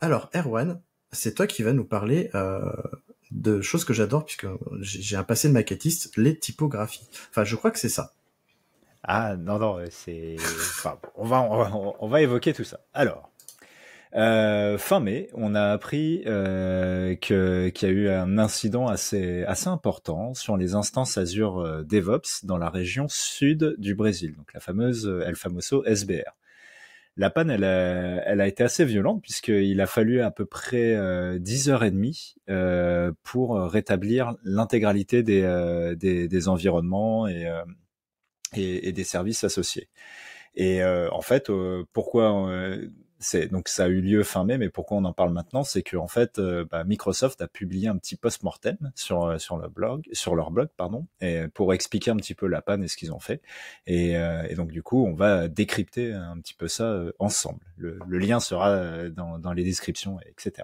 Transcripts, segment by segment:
Alors, Erwan, c'est toi qui vas nous parler euh, de choses que j'adore, puisque j'ai un passé de maquettiste, les typographies. Enfin, je crois que c'est ça. Ah non, non, euh, c'est... Enfin, on, va, on, évoquer tout ça. Alors, euh, fin mai, on a appris qu'il y a eu un incident assez, assez important sur les instances Azure DevOps dans la région sud du Brésil, donc la fameuse El Famoso SBR la panne, elle a, elle a été assez violente puisqu'il a fallu à peu près euh, heures et demie euh, pour rétablir l'intégralité des, euh, environnements et, euh, et, et, des services associés. Et euh, en fait, pourquoi donc ça a eu lieu fin mai, mais pourquoi on en parle maintenant, c'est que en fait, euh, bah, Microsoft a publié un petit post-mortem euh, sur le blog, sur leur blog, pardon, et pour expliquer un petit peu la panne et ce qu'ils ont fait. Et, euh, donc du coup, on va décrypter un petit peu ça ensemble. Le, lien sera dans dans les descriptions, etc.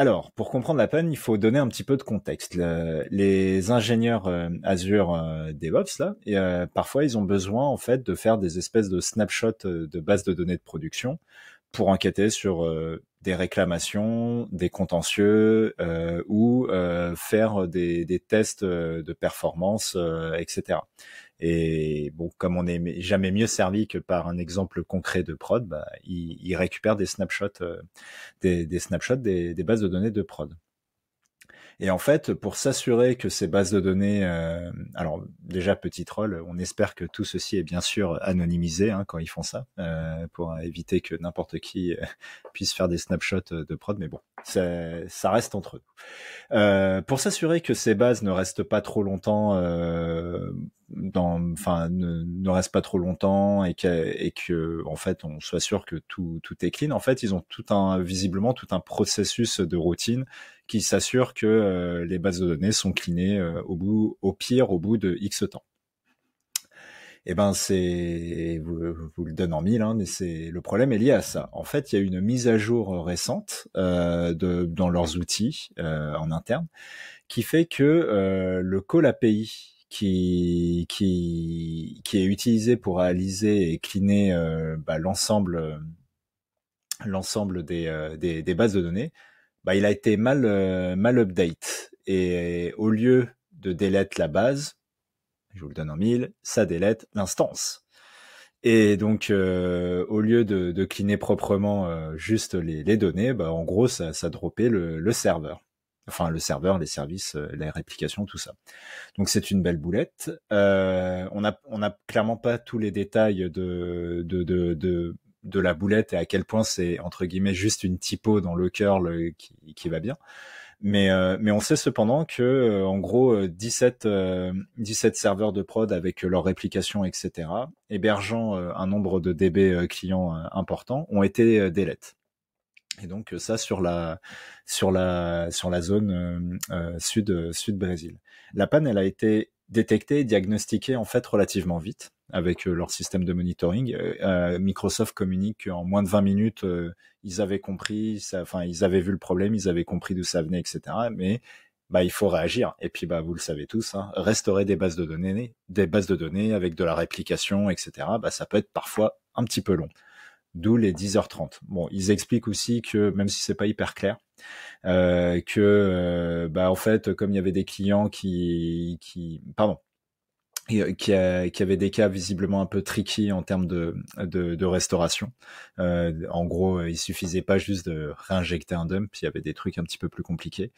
Alors, pour comprendre la peine, il faut donner un petit peu de contexte. les ingénieurs euh, Azure euh, DevOps, là, et, euh, parfois, ils ont besoin en fait de faire des espèces de snapshots de bases de données de production pour enquêter sur des réclamations, des contentieux ou faire des, tests de performance, etc. Et bon, comme on n'est jamais mieux servi que par un exemple concret de prod, bah, il, récupère des snapshots, euh, des, snapshots des, bases de données de prod. Et en fait, pour s'assurer que ces bases de données, euh, alors déjà petit troll, on espère que tout ceci est bien sûr anonymisé hein, quand ils font ça, euh, pour éviter que n'importe qui puisse faire des snapshots de prod. Mais bon, ça, ça, reste entre nous. Euh, pour s'assurer que ces bases ne restent pas trop longtemps, euh, enfin, ne, ne, restent pas trop longtemps et que, et que, en fait, on soit sûr que tout, tout est clean. En fait, ils ont tout un, visiblement, tout un processus de routine qui s'assure que euh, les bases de données sont cleanées au bout, au pire, au bout de X temps eh ben c'est vous, vous, le donne en mille, hein, mais c'est le problème est lié à ça. En fait, il y a une mise à jour récente euh, de, dans leurs outils euh, en interne qui fait que euh, le call API qui, qui, qui est utilisé pour réaliser et cleaner bah, l'ensemble l'ensemble des, des, bases de données, bah, il a été mal mal update et au lieu de delete la base je vous le donne en mille, ça délète l'instance. Et donc, euh, au lieu de, de cleaner proprement euh, juste les, données, bah, en gros, ça, ça dropait le, serveur. Enfin, le serveur, les services, euh, les réplications, tout ça. Donc, c'est une belle boulette. on n'a clairement pas tous les détails de, de, de, de, la boulette et à quel point c'est, entre guillemets, juste une typo dans le curl qui, qui va bien. Euh, mais, on sait cependant que, euh, en gros, 17, euh, 17 serveurs de prod avec leur réplication, etc., hébergeant un nombre de DB clients importants, ont été délettes Et donc ça sur la sur la sur la zone sud sud Brésil. La panne, elle a été détecter et diagnostiquer en fait relativement vite avec euh, leur système de monitoring. Euh, euh, Microsoft communique qu'en moins de 20 minutes, ils avaient compris, enfin ils avaient vu le problème, ils avaient compris d'où ça venait, etc. Mais bah, il faut réagir. Et puis bah, vous le savez tous, hein, restaurer des bases de données, des bases de données avec de la réplication, etc. Bah, ça peut être parfois un petit peu long d'où les 10h30. Bon, ils expliquent aussi que, même si c'est pas hyper clair, euh, que, euh, bah, en fait, comme il y avait des clients qui, qui, pardon, euh, qui, avait des cas visiblement un peu tricky en termes de, de, restauration. en gros, il suffisait pas juste de réinjecter un dump, il y avait des trucs un petit peu plus compliqués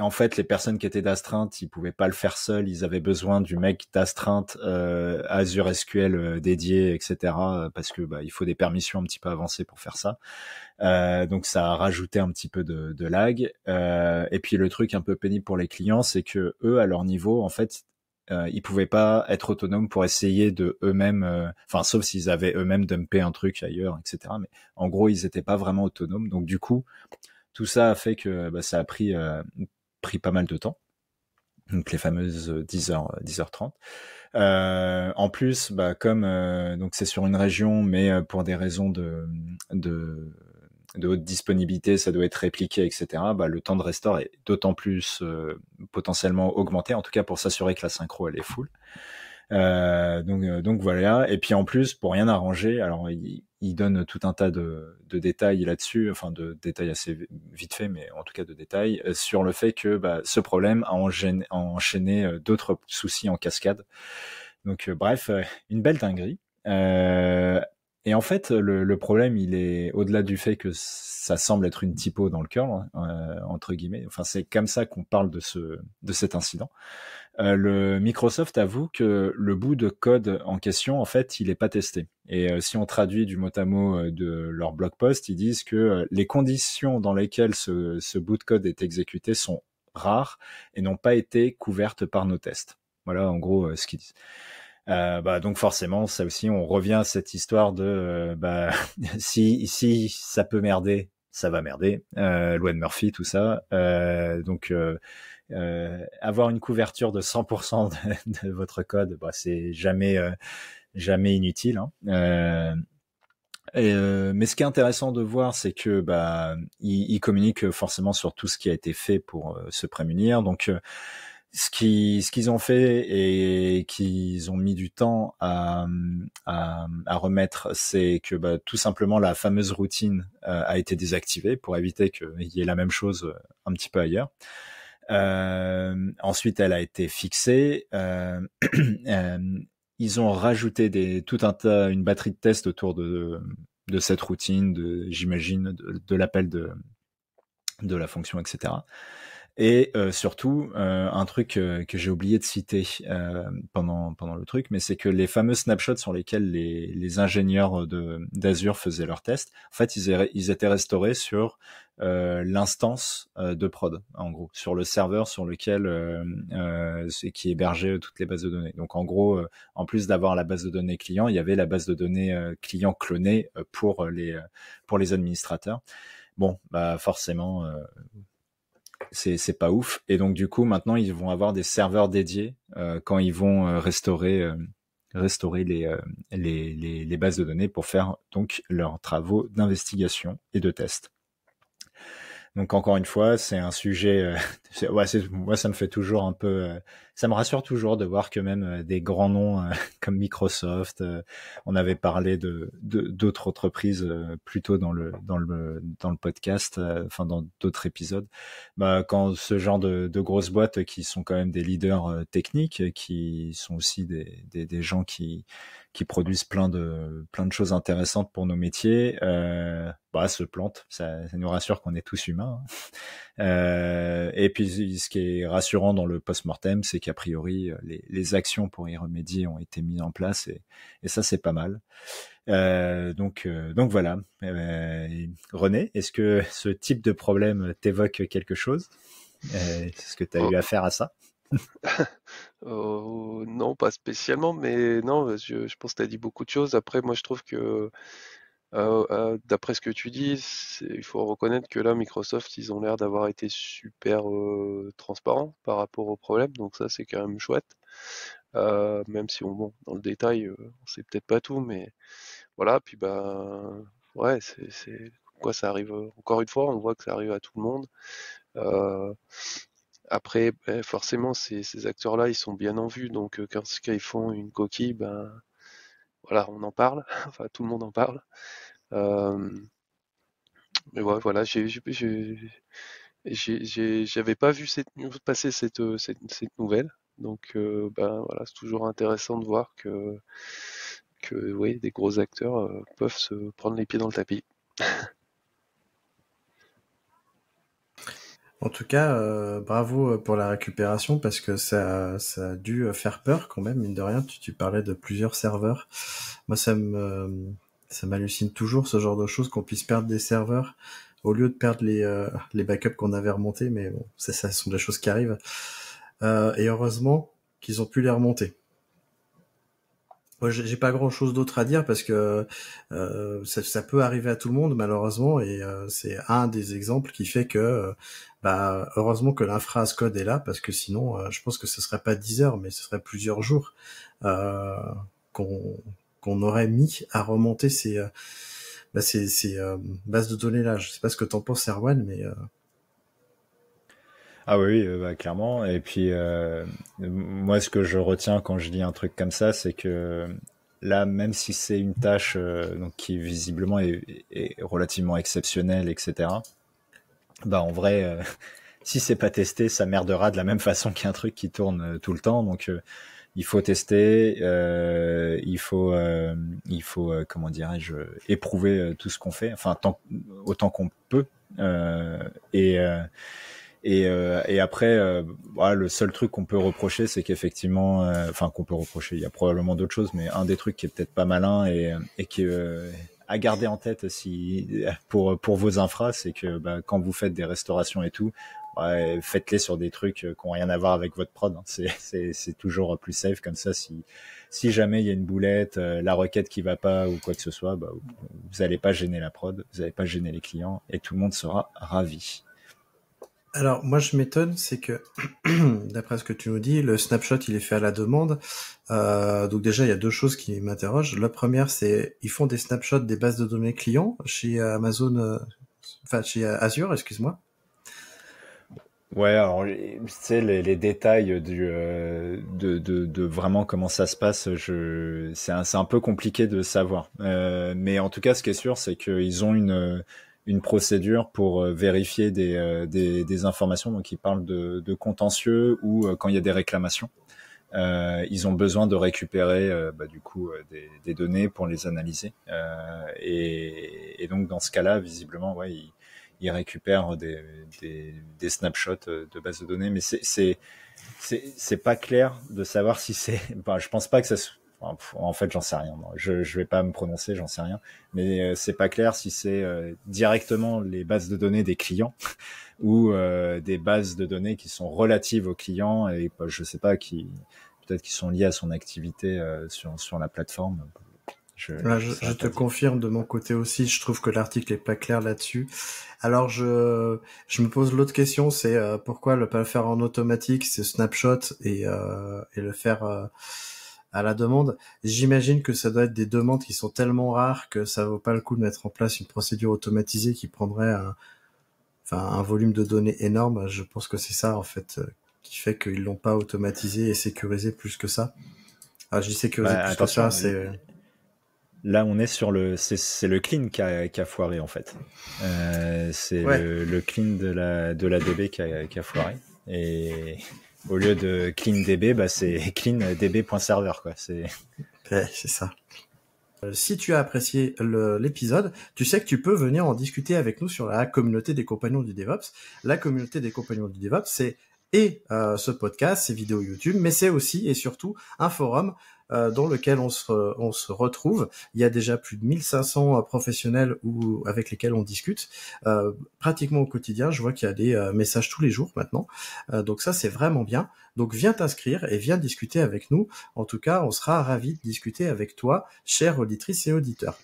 en fait, les personnes qui étaient d'astreinte, ils pouvaient pas le faire seuls. Ils avaient besoin du mec d'astreinte euh, Azure SQL euh, dédié, etc. Euh, parce que bah, il faut des permissions un petit peu avancées pour faire ça. donc ça a rajouté un petit peu de, lag. et puis le truc un peu pénible pour les clients, c'est que eux, à leur niveau, en fait, ils pouvaient pas être autonomes pour essayer de eux-mêmes, enfin sauf s'ils avaient eux-mêmes dumpé un truc ailleurs, etc. Mais en gros, ils n'étaient pas vraiment autonomes. Donc du coup, tout ça a fait que bah, ça a pris pris pas mal de temps. Donc les fameuses 10h euh, 10h30. Euh, euh, en plus, bah, comme donc c'est sur une région, mais pour des raisons de, de, de haute disponibilité, ça doit être répliqué, etc. Bah, le temps de restore est d'autant plus potentiellement augmenté, en tout cas pour s'assurer que la synchro elle est full. Euh, donc, euh, donc voilà. Et puis en plus, pour rien arranger, alors il, donne tout un tas de, détails là-dessus, enfin de détails assez vite fait, mais en tout cas de détails euh, sur le fait que bah, ce problème a enchaîné, enchaîné d'autres soucis en cascade. Donc bref, une belle dinguerie. Euh, et en fait, le, problème, il est au-delà du fait que ça semble être une typo dans le cœur, hein, euh, entre guillemets. Enfin, c'est comme ça qu'on parle de, ce, de cet incident. Euh, le Microsoft avoue que le bout de code en question, en fait, il n'est pas testé. Et euh, si on traduit du mot à mot de leur blog post, ils disent que les conditions dans lesquelles ce, bout de code est exécuté sont rares et n'ont pas été couvertes par nos tests. Voilà, en gros, ce qu'ils disent. Euh, bah, donc forcément, ça aussi, on revient à cette histoire de euh, bah, si, si ça peut merder, ça va merder. Euh, Murphy, tout ça. Euh, donc avoir une couverture de 100% de, votre code, bah, c'est jamais jamais inutile. Hein. mais ce qui est intéressant de voir, c'est que bah, il, il, communique forcément sur tout ce qui a été fait pour se prémunir. Donc ce qu'ils ont fait et qu'ils ont mis du temps à, remettre, c'est que bah, tout simplement la fameuse routine euh, a été désactivée pour éviter qu'il y ait la même chose euh, un petit peu ailleurs. Euh, ensuite, elle a été fixée. ils ont rajouté des, tout un tas, une batterie de tests autour de, de cette routine, j'imagine, de, l'appel de, de la fonction, etc. Et euh, surtout, euh, un truc euh, que j'ai oublié de citer pendant, pendant le truc, mais c'est que les fameux snapshots sur lesquels les, les ingénieurs d'Azure faisaient leurs tests, en fait, ils, ils étaient restaurés sur l'instance de prod, en gros, sur le serveur sur lequel qui hébergeait toutes les bases de données. Donc, en gros, en plus d'avoir la base de données client, il y avait la base de données client clonée pour les, pour les administrateurs bon, bah forcément, euh, c'est pas ouf. Et donc du coup, maintenant, ils vont avoir des serveurs dédiés euh, quand ils vont euh, restaurer euh, restaurer les, les, les, bases de données pour faire donc leurs travaux d'investigation et de test. Donc encore une fois, c'est un sujet ouais, moi, ça me fait toujours un peu, euh, ça me rassure toujours de voir que même euh, des grands noms euh, comme Microsoft, on avait parlé de d'autres entreprises plus tôt dans le dans le dans le podcast, enfin dans d'autres épisodes. Bah, quand ce genre de, de, grosses boîtes qui sont quand même des leaders techniques, qui sont aussi des, des, gens qui qui produisent plein de plein de choses intéressantes pour nos métiers, bah se plantent. Ça, nous rassure qu'on est tous humains. Hein. et puis ce qui est rassurant dans le post-mortem, c'est qu'a priori, euh, les, actions pour y remédier ont été mises en place et, ça, c'est pas mal. Euh, donc, euh, donc voilà. Eh ben, René, est-ce que ce type de problème t'évoque quelque chose Est-ce que tu as eu oh. affaire à ça oh, Non, pas spécialement, mais non, je, je pense que tu as dit beaucoup de choses. Après, moi, je trouve que euh, euh, d'après ce que tu dis, il faut reconnaître que là, Microsoft, ils ont l'air d'avoir été super euh, transparents par rapport au problème, donc ça, c'est quand même chouette. Euh, même si on, bon, dans le détail, euh, on sait peut-être pas tout, mais voilà. Puis bah, ouais, c'est quoi, ça arrive encore une fois, on voit que ça arrive à tout le monde. après, ben, forcément, ces, acteurs-là, ils sont bien en vue, donc quand ils font une coquille, ben voilà, on en parle, enfin tout le monde en parle. mais voilà, j'ai j'avais pas vu cette, passer cette, nouvelle. Donc ben, voilà, c'est toujours intéressant de voir que, que oui, des gros acteurs peuvent se prendre les pieds dans le tapis. En tout cas, euh, bravo euh, pour la récupération parce que ça, ça a dû euh, faire peur quand même, mine de rien. Tu, tu parlais de plusieurs serveurs. Moi, ça me, ça m'hallucine toujours ce genre de choses qu'on puisse perdre des serveurs au lieu de perdre les, les backups qu'on avait remontés. Mais bon, ça, ça sont des choses qui arrivent. et heureusement qu'ils ont pu les remonter. Moi, j'ai pas grand chose d'autre à dire parce que euh, ça, peut arriver à tout le monde malheureusement et euh, c'est un des exemples qui fait que euh, bah, heureusement que l'infrase code est là parce que sinon je pense que ce serait pas 10 heures mais ce serait plusieurs jours qu'on qu'on aurait mis à remonter ces bah, ces bases de données là. Je sais pas ce que t'en penses Erwan mais ah oui, euh, bah, clairement. Et puis, euh, moi, ce que je retiens quand je lis un truc comme ça, c'est que là, même si c'est une tâche euh, donc, qui visiblement est, relativement exceptionnelle, etc., bah en vrai, si c'est pas testé, ça merdera de la même façon qu'un truc qui tourne tout le temps. Donc, il faut tester, il faut, il faut, comment dirais-je, éprouver tout ce qu'on fait, enfin tant, autant qu'on peut, et et, euh, et après, euh, le seul truc qu'on peut reprocher, c'est qu'effectivement, euh, enfin qu'on peut reprocher, il y a probablement d'autres choses, mais un des trucs qui est peut-être pas malin et, et qui à garder en tête si pour pour vos infras, c'est que bah, quand vous faites des restaurations et tout, faites-les sur des trucs qui n'ont rien à voir avec votre prod. Hein. C'est C'est toujours plus safe comme ça. Si si jamais il y a une boulette, la requête qui va pas ou quoi que ce soit, bah, vous n'allez pas gêner la prod, vous n'allez pas gêner les clients et tout le monde sera ravi. Alors, moi, je m'étonne, c'est que, d'après ce que tu nous dis, le snapshot, il est fait à la demande. Euh, donc déjà, il y a deux choses qui m'interrogent. La première, c'est ils font des snapshots des bases de données clients chez Amazon, euh, enfin chez Azure, excuse-moi. Ouais, alors tu sais les, les détails du, euh, de, de, de, vraiment comment ça se passe, je c'est un, un peu compliqué de savoir. Euh, mais en tout cas, ce qui est sûr, c'est qu'ils ont une une procédure pour euh, vérifier des, euh, des, des, informations. Donc, ils parlent de, de contentieux ou euh, quand il y a des réclamations. Euh, ils ont besoin de récupérer bah, du coup des, des, données pour les analyser. Et, et, donc dans ce cas-là, visiblement, ouais, ils, récupèrent des, des, des, snapshots de bases de données, mais c'est c'est pas clair de savoir si c'est. je pense pas que ça en fait, j'en sais rien. Je, ne vais pas me prononcer, j'en sais rien. Mais euh, c'est pas clair si c'est euh, directement les bases de données des clients ou euh, des bases de données qui sont relatives aux clients et bah, je sais pas qui peut-être qui sont liées à son activité sur la plateforme. Je, te confirme de mon côté aussi. Je trouve que l'article est pas clair là-dessus. Alors je me pose l'autre question, c'est pourquoi le pas le faire en automatique, c'est snapshot et et le faire à la demande. J'imagine que ça doit être des demandes qui sont tellement rares que ça vaut pas le coup de mettre en place une procédure automatisée qui prendrait un, volume de données énorme. Je pense que c'est ça, en fait, euh, qui fait qu'ils l'ont pas automatisé et sécurisé plus que ça. Ah, je dis bah, plus que ça, c'est... Euh, là, on est sur le, c'est le clean qui a, qui foiré en fait. Euh, c'est le, clean de la de la DB qui qui a foiré. Et au lieu de CleanDB, bah, c'est cleandb.server. C'est ça. Euh, si tu as apprécié l'épisode, tu sais que tu peux venir en discuter avec nous sur la communauté des compagnons du DevOps. La communauté des compagnons du DevOps, c'est et euh, ce podcast, ces vidéos YouTube, mais c'est aussi et surtout un forum euh, dans lequel on se, on se retrouve. Il y a déjà plus de 1500 euh, professionnels ou avec lesquels on discute pratiquement au quotidien. Je vois qu'il y a des messages tous les jours maintenant. donc ça, c'est vraiment bien. Donc viens t'inscrire et viens discuter avec nous. En tout cas, on sera ravis de discuter avec toi, chère auditrice et auditeur.